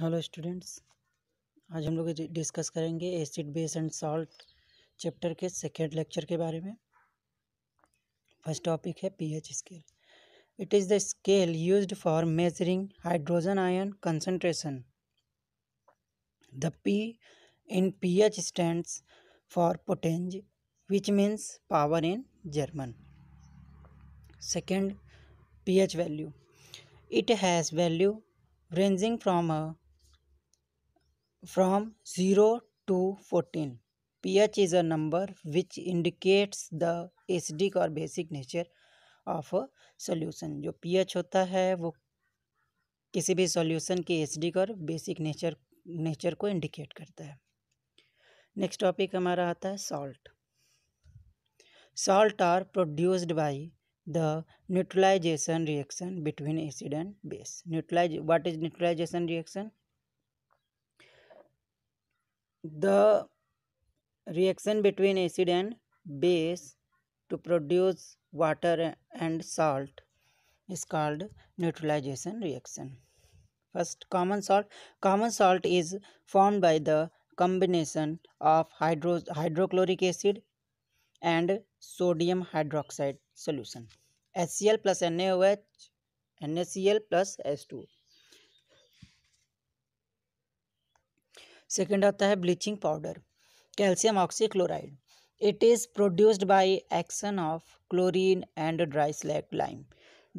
Hello students आज हम लोग डिस्कस करेंगे acid base and salt chapter के सेकेंड लेक्चर के बारे में फर्स्ट टॉपिक है pH scale it is the scale used for measuring hydrogen ion concentration the P in pH stands for potenz which means power in German second pH value it has value ranging from a from 0 to 14. pH is a number which indicates the acidic or basic nature of a solution. जो pH होता है वो किसी भी solution के acidic और basic nature nature को indicate करता है नेक्स्ट टॉपिक हमारा आता है salt salt are produced by the neutralization reaction between acid and base neutralize what is neutralization reaction the reaction between acid and base to produce water and salt is called neutralization reaction first common salt common salt is formed by the combination of hydro hydrochloric acid and sodium hydroxide solution HCl plus NaOH NaCl plus S2 second होता है bleaching powder calcium oxychloride it is produced by action of chlorine and dry slack lime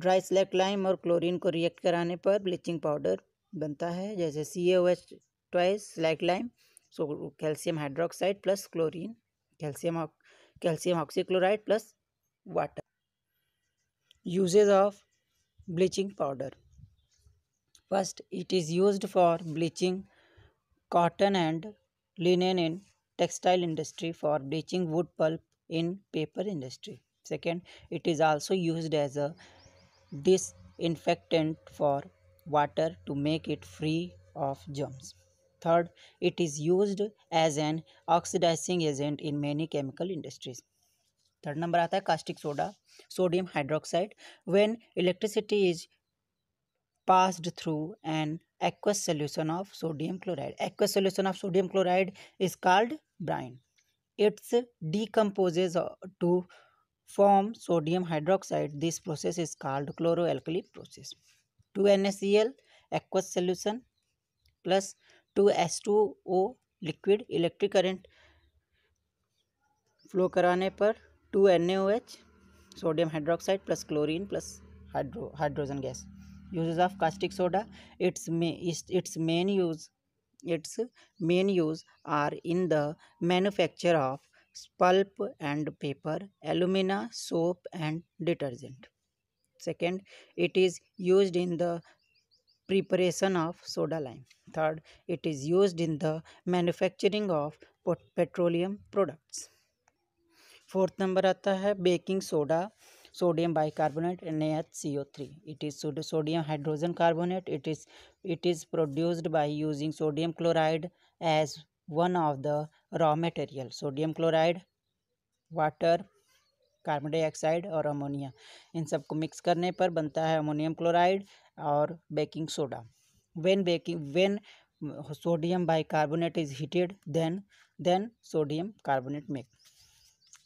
dry slack lime और chlorine को react कराने पर bleaching powder बनता है जैसे C O H twice slack lime so calcium hydroxide plus chlorine calcium calcium oxychloride plus water uses of bleaching powder first it is use for bleaching cotton and linen in textile industry for bleaching wood pulp in paper industry. Second, it is also used as a disinfectant for water to make it free of germs. Third, it is used as an oxidizing agent in many chemical industries. Third number आता है caustic soda sodium hydroxide when electricity is passed through an aqueous solution of sodium chloride aqueous solution of sodium chloride is called brine it's decomposes to form sodium hydroxide this process is called chloralkali process two N S C L aqueous solution plus two S two O liquid electric current flow कराने पर two N A O H sodium hydroxide plus chlorine plus hydro hydrogen gas uses of caustic soda its its main use its main use are in the manufacture of pulp and paper alumina soap and detergent second it is used in the preparation of soda lime third it is used in the manufacturing of petroleum products. Fourth number आता है baking soda sodium bicarbonate NaHCO3 it is sodium hydrogen carbonate it is it is produced by using sodium chloride as one of the raw material sodium chloride water carbon dioxide और ammonia इन सबको mix करने पर बनता है ammonium chloride और baking soda when baking when sodium bicarbonate is heated then then sodium carbonate make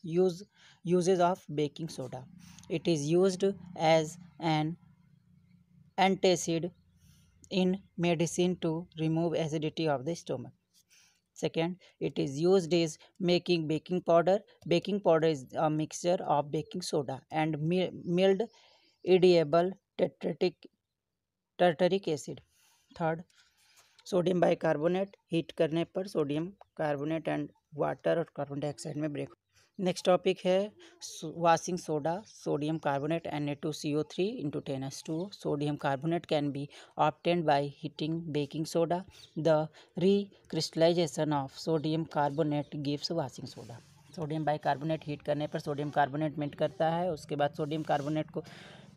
use uses of baking soda it is used as an antacid in medicine to remove acidity of the stomach second it is used is making baking powder baking powder is a mixture of baking soda and milled edible tartaric tartaric acid Third, sodium bicarbonate, heat करने पर sodium carbonate and water और carbon dioxide में break next topic है washing soda sodium carbonate N A two C O three into ten S two sodium carbonate can be obtained by heating baking soda the recrystallization of sodium carbonate gives washing soda sodium bicarbonate heat करने पर sodium carbonate मिट करता है उसके बाद sodium carbonate को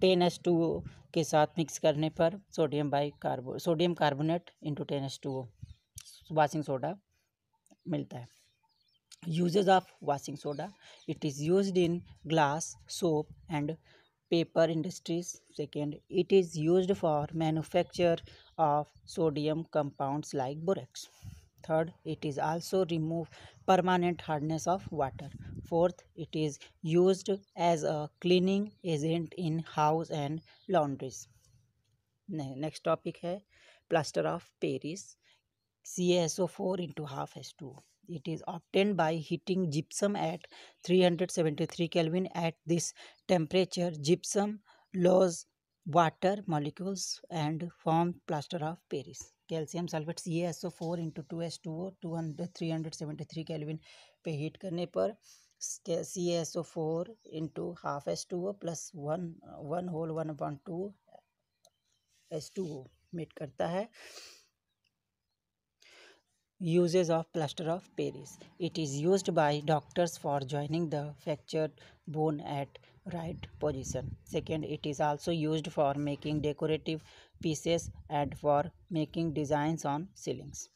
ten S two O के साथ मिक्स करने पर sodium bi carbo sodium carbonate into ten S two O washing soda मिलता है uses of washing soda it is used in glass soap and paper industries second it is used for manufacture of sodium compounds like borax third it is also remove permanent hardness of water fourth it is used as a cleaning agent in house and laundries next topic hai plaster of paris CaSO4 into half H2O it is obtained by heating gypsum at 373 kelvin at this temperature gypsum loses water molecules and form plaster of paris calcium sulfate caso4 into O four into two S two O two hundred three hundred seventy three 1 पे heat करने पर C S O four into करता है Uses of plaster of Paris. It is used by doctors for joining the fractured bone at right position. Second, it is also used for making decorative pieces and for making designs on ceilings.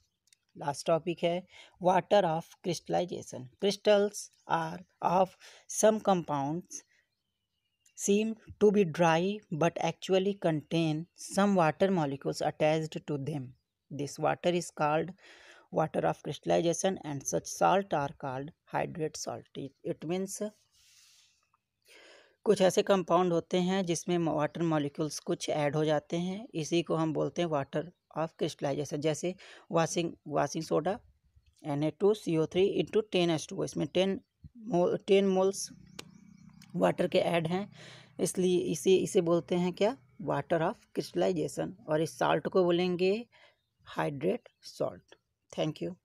Last topic is water of crystallization. Crystals are of some compounds seem to be dry but actually contain some water molecules attached to them. This water is called water of crystallization and such salt are called hydrate salt it means कुछ ऐसे compound होते हैं जिसमें water molecules कुछ add हो जाते हैं इसी को हम बोलते हैं वाटर ऑफ क्रिस्टलाइजेशन जैसे washing washing soda N A two C O three into ten S two इसमें ten mole ten moles water के ऐड हैं इसलिए इसी इसे बोलते हैं क्या वाटर ऑफ क्रिस्टलाइजेशन और इस साल्ट को बोलेंगे हाइड्रेट सॉल्ट Thank you.